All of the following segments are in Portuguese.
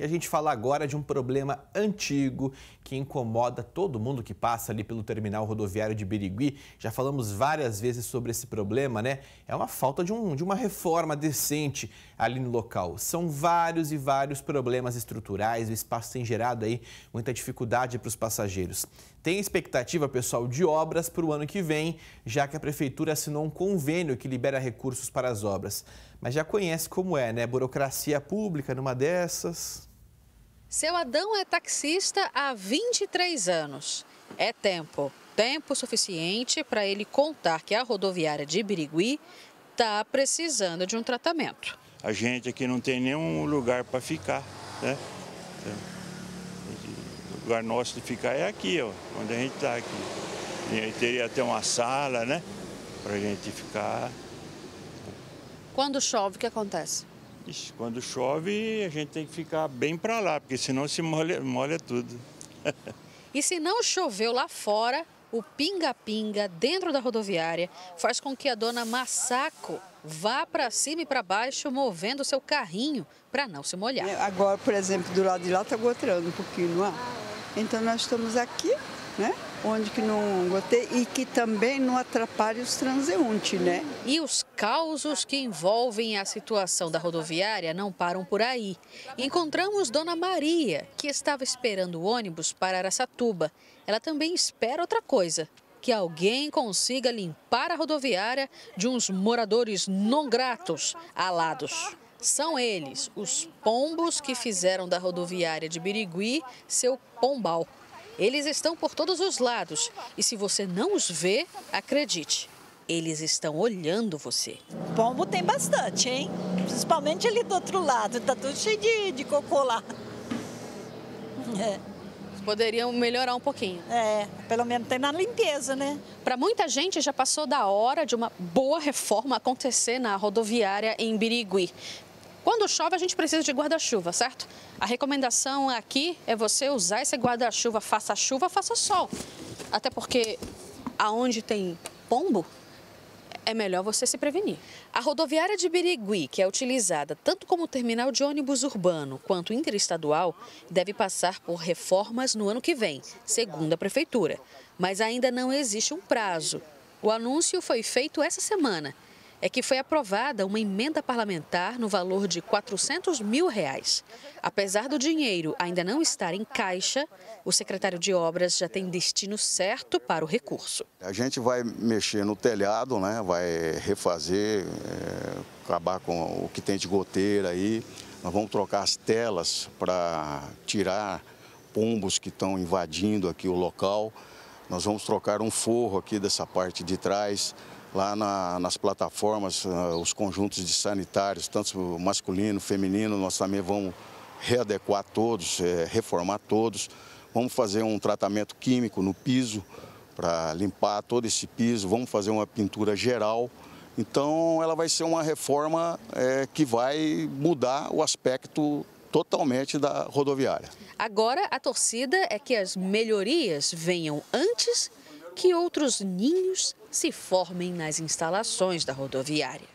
E a gente fala agora de um problema antigo que incomoda todo mundo que passa ali pelo terminal rodoviário de Birigui. Já falamos várias vezes sobre esse problema, né? É uma falta de, um, de uma reforma decente ali no local. São vários e vários problemas estruturais, o espaço tem gerado aí muita dificuldade para os passageiros. Tem expectativa, pessoal, de obras para o ano que vem, já que a prefeitura assinou um convênio que libera recursos para as obras. Mas já conhece como é, né? Burocracia pública numa dessas. Seu Adão é taxista há 23 anos. É tempo, tempo suficiente para ele contar que a rodoviária de Birigui está precisando de um tratamento. A gente aqui não tem nenhum lugar para ficar, né? O lugar nosso de ficar é aqui, ó, onde a gente está aqui. E teria até uma sala, né? Para a gente ficar. Quando chove, o que acontece? Ixi, quando chove, a gente tem que ficar bem para lá, porque senão se molha, molha tudo. e se não choveu lá fora, o pinga-pinga dentro da rodoviária faz com que a dona Massaco vá para cima e para baixo movendo seu carrinho para não se molhar. É, agora, por exemplo, do lado de lá está goteando um pouquinho, não é? Ah, é? Então nós estamos aqui, né? onde que não gotei e que também não atrapalhe os transeuntes, né? E os causos que envolvem a situação da rodoviária não param por aí. Encontramos Dona Maria, que estava esperando o ônibus para Aracatuba. Ela também espera outra coisa. Que alguém consiga limpar a rodoviária de uns moradores não gratos, alados. São eles, os pombos que fizeram da rodoviária de Birigui seu pombal. Eles estão por todos os lados e se você não os vê, acredite, eles estão olhando você. Pombo tem bastante, hein? Principalmente ali do outro lado, tá tudo cheio de, de cocô lá. Uhum. É. Poderiam melhorar um pouquinho. É, pelo menos tem na limpeza, né? Para muita gente já passou da hora de uma boa reforma acontecer na rodoviária em Birigui. Quando chove, a gente precisa de guarda-chuva, certo? A recomendação aqui é você usar esse guarda-chuva, faça chuva, faça sol. Até porque aonde tem pombo, é melhor você se prevenir. A rodoviária de Birigui, que é utilizada tanto como terminal de ônibus urbano quanto interestadual, deve passar por reformas no ano que vem, segundo a Prefeitura. Mas ainda não existe um prazo. O anúncio foi feito essa semana é que foi aprovada uma emenda parlamentar no valor de 400 mil reais. Apesar do dinheiro ainda não estar em caixa, o secretário de Obras já tem destino certo para o recurso. A gente vai mexer no telhado, né? vai refazer, é, acabar com o que tem de goteira aí. Nós vamos trocar as telas para tirar pombos que estão invadindo aqui o local. Nós vamos trocar um forro aqui dessa parte de trás, lá na, nas plataformas, ah, os conjuntos de sanitários, tanto masculino, feminino, nós também vamos readequar todos, é, reformar todos. Vamos fazer um tratamento químico no piso para limpar todo esse piso, vamos fazer uma pintura geral. Então, ela vai ser uma reforma é, que vai mudar o aspecto totalmente da rodoviária. Agora, a torcida é que as melhorias venham antes que outros ninhos se formem nas instalações da rodoviária.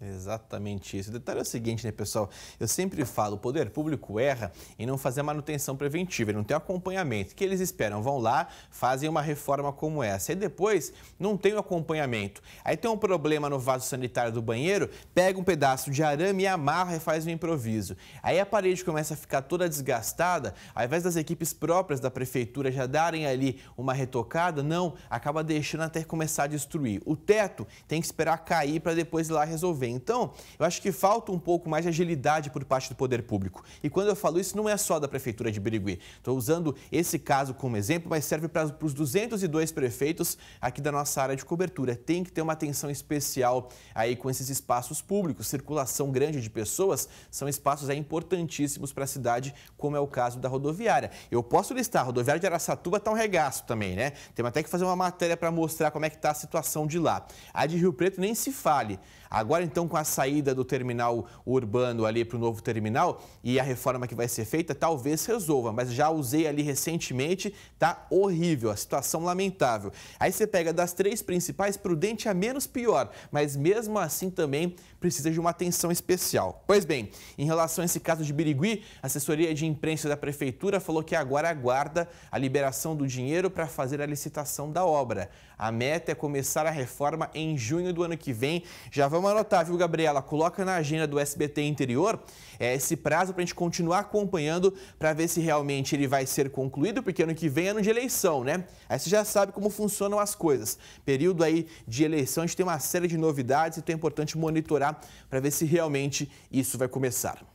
Exatamente isso. O detalhe é o seguinte, né, pessoal? Eu sempre falo, o poder público erra em não fazer a manutenção preventiva, não tem acompanhamento. O que eles esperam? Vão lá, fazem uma reforma como essa. E depois não tem o acompanhamento. Aí tem um problema no vaso sanitário do banheiro, pega um pedaço de arame e amarra e faz um improviso. Aí a parede começa a ficar toda desgastada, ao invés das equipes próprias da prefeitura já darem ali uma retocada, não, acaba deixando até começar a destruir. O teto tem que esperar cair para depois ir lá resolver. Então, eu acho que falta um pouco mais de agilidade por parte do poder público. E quando eu falo isso, não é só da Prefeitura de Birigui. Estou usando esse caso como exemplo, mas serve para os 202 prefeitos aqui da nossa área de cobertura. Tem que ter uma atenção especial aí com esses espaços públicos. Circulação grande de pessoas são espaços aí é, importantíssimos para a cidade, como é o caso da rodoviária. Eu posso listar, a rodoviária de Araçatuba está um regaço também, né? Temos até que fazer uma matéria para mostrar como é que está a situação de lá. A de Rio Preto nem se fale. Agora, então, então com a saída do terminal urbano ali para o novo terminal e a reforma que vai ser feita, talvez resolva, mas já usei ali recentemente, tá horrível, a situação lamentável. Aí você pega das três principais, Prudente é a menos pior, mas mesmo assim também precisa de uma atenção especial. Pois bem, em relação a esse caso de Birigui, a assessoria de imprensa da prefeitura falou que agora aguarda a liberação do dinheiro para fazer a licitação da obra. A meta é começar a reforma em junho do ano que vem. Já vamos anotar, viu? viu, Gabriela? Coloca na agenda do SBT Interior é, esse prazo para a gente continuar acompanhando para ver se realmente ele vai ser concluído, porque ano que vem é ano de eleição, né? Aí você já sabe como funcionam as coisas. Período aí de eleição, a gente tem uma série de novidades, então é importante monitorar para ver se realmente isso vai começar.